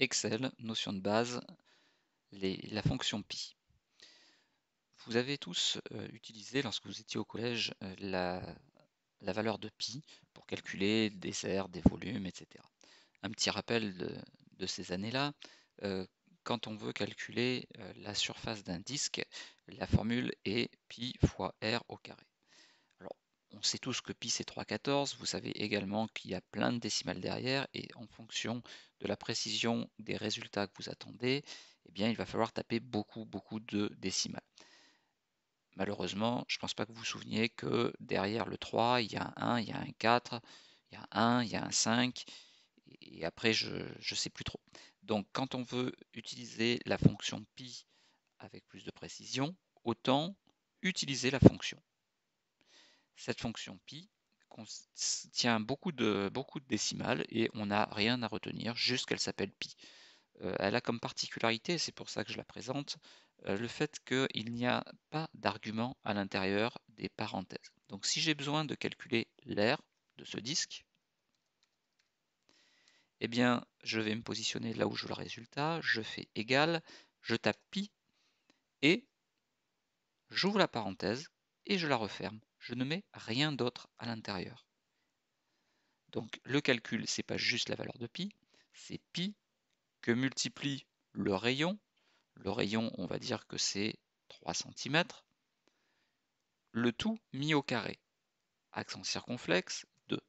Excel, notion de base, la fonction pi. Vous avez tous euh, utilisé, lorsque vous étiez au collège, euh, la, valeur de pi pour calculer des serres, des volumes, etc. Un petit rappel de, ces années-là, euh, quand on veut calculer la surface d'un disque, la formule est pi fois r au carré tout tous que pi c'est 3,14, vous savez également qu'il y a plein de décimales derrière, et en fonction de la précision des résultats que vous attendez, eh bien il va falloir taper beaucoup beaucoup de décimales. Malheureusement, je ne pense pas que vous vous souveniez que derrière le 3, il y a un 1, il y a un 4, il y a un 1, il y a un 5, et après je ne sais plus trop. Donc quand on veut utiliser la fonction pi avec plus de précision, autant utiliser la fonction. Cette fonction pi contient beaucoup de, décimales et on n'a rien à retenir, juste qu'elle s'appelle pi. Euh, elle a comme particularité, c'est pour ça que je la présente, euh, le fait qu'il n'y a pas d'argument à l'intérieur des parenthèses. Donc si j'ai besoin de calculer l'air de ce disque, eh bien, je vais me positionner là où je veux le résultat, je fais égal, je tape pi, et j'ouvre la parenthèse, et je la referme. Je ne mets rien d'autre à l'intérieur. Donc le calcul, c'est pas juste la valeur de pi, c'est pi que multiplie le rayon. Le rayon, on va dire que c'est 3 cm. Le tout mis au carré. Accent circonflexe, 2.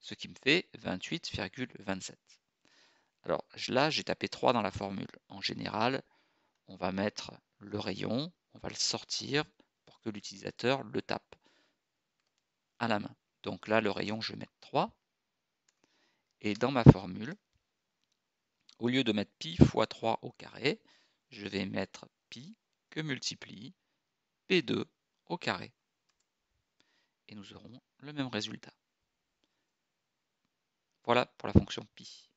Ce qui me fait 28,27. Alors là, j'ai tapé 3 dans la formule. En général, on va mettre le rayon, on va le sortir pour que l'utilisateur le tape à la main. Donc là, le rayon, je vais mettre 3. Et dans ma formule, au lieu de mettre pi fois 3 au carré, je vais mettre pi que multiplie p2 au carré. Et nous aurons le même résultat. Voilà pour la fonction pi.